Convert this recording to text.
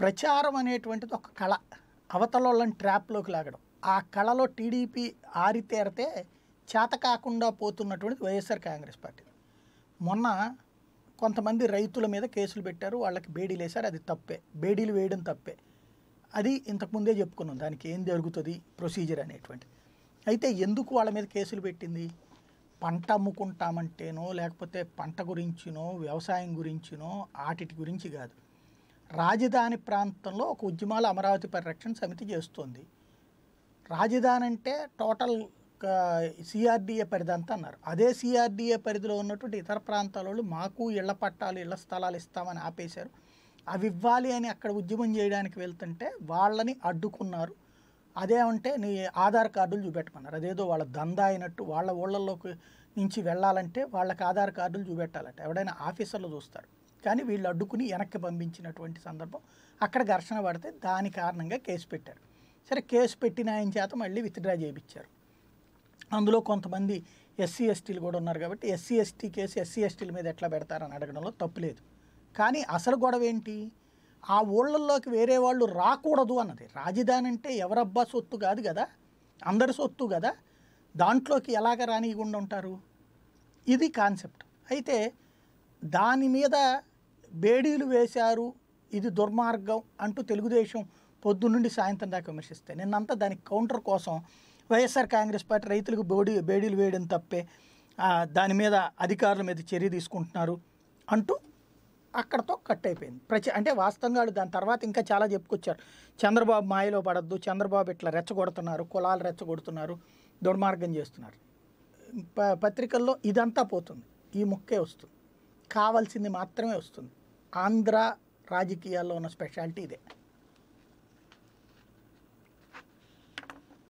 ప్రచారం అనేటువంటిది ఒక కళ అవతలని ట్రాప్లోకి లాగడం ఆ కళలో టీడీపీ ఆరితేరితే చేత కాకుండా పోతున్నటువంటిది వైఎస్ఆర్ కాంగ్రెస్ పార్టీ మొన్న కొంతమంది రైతుల మీద కేసులు పెట్టారు వాళ్ళకి బేడీలు వేశారు అది తప్పే బేడీలు వేయడం తప్పే అది ఇంతకుముందే చెప్పుకున్నాం దానికి ఏం జరుగుతుంది ప్రొసీజర్ అనేటువంటిది అయితే ఎందుకు వాళ్ళ మీద కేసులు పెట్టింది పంట అమ్ముకుంటామంటేనో లేకపోతే పంట గురించినో వ్యవసాయం గురించినో ఆటిటి గురించి కాదు రాజధాని ప్రాంతంలో ఒక ఉద్యమాల అమరావతి పరిరక్షణ సమితి చేస్తుంది రాజధాని అంటే టోటల్ సిఆర్డీఏ పరిధి అంతా అన్నారు అదే సిఆర్డీఏ పరిధిలో ఉన్నటువంటి ఇతర ప్రాంతాల వాళ్ళు మాకు ఇళ్ల పట్టాలు ఇళ్ల స్థలాలు ఇస్తామని ఆపేశారు అవి ఇవ్వాలి అని అక్కడ ఉద్యమం చేయడానికి వెళ్తుంటే వాళ్ళని అడ్డుకున్నారు అదేమంటే నీ ఆధార్ కార్డులు చూపెట్టమన్నారు అదేదో వాళ్ళ దందా అయినట్టు వాళ్ళ ఊళ్ళల్లోకి నుంచి వెళ్ళాలంటే వాళ్ళకి ఆధార్ కార్డులు చూపెట్టాలంటే ఎవడైనా ఆఫీసర్లు చూస్తారు కానీ వీళ్ళు అడ్డుకుని వెనక్కి పంపించినటువంటి సందర్భం అక్కడ ఘర్షణ పడితే దాని కారణంగా కేసు పెట్టారు సరే కేసు పెట్టిన ఆయన చేత మళ్ళీ విత్డ్రా చేయించారు అందులో కొంతమంది ఎస్సీ ఎస్టీలు కూడా ఉన్నారు కాబట్టి ఎస్సీ ఎస్టీ కేసు ఎస్సీ ఎస్టీల మీద ఎట్లా పెడతారని అడగడంలో తప్పులేదు కానీ అసలు గొడవ ఏంటి ఆ ఊళ్ళల్లోకి వేరే వాళ్ళు రాకూడదు అన్నది రాజధాని అంటే ఎవరబ్బా సొత్తు కాదు కదా అందరి సొత్తు కదా దాంట్లోకి ఎలాగ రానియకుండా ఉంటారు ఇది కాన్సెప్ట్ అయితే దాని మీద బేడీలు వేశారు ఇది దుర్మార్గం అంటూ తెలుగుదేశం పొద్దు నుండి సాయంత్రం దాకా విమర్శిస్తే నిన్నంతా దానికి కౌంటర్ కోసం వైఎస్ఆర్ కాంగ్రెస్ పార్టీ రైతులకు బోడీ బేడీలు వేయడం తప్పే దాని మీద అధికారుల మీద చర్య తీసుకుంటున్నారు అంటూ అక్కడతో కట్ అయిపోయింది ప్రచ అంటే వాస్తవంగా దాని తర్వాత ఇంకా చాలా చెప్పుకొచ్చారు చంద్రబాబు మాయలో పడద్దు చంద్రబాబు ఇట్లా రెచ్చగొడుతున్నారు కులాలు రెచ్చగొడుతున్నారు దుర్మార్గం చేస్తున్నారు పత్రికల్లో ఇదంతా పోతుంది ఈ ముక్కే వస్తుంది కావాల్సింది మాత్రమే వస్తుంది ಆಂಧ್ರ ರಾಜಕೀಯ ಅನ್ನೋ ಸ್ಪೆಷಾಲಿಟಿ ಇದೆ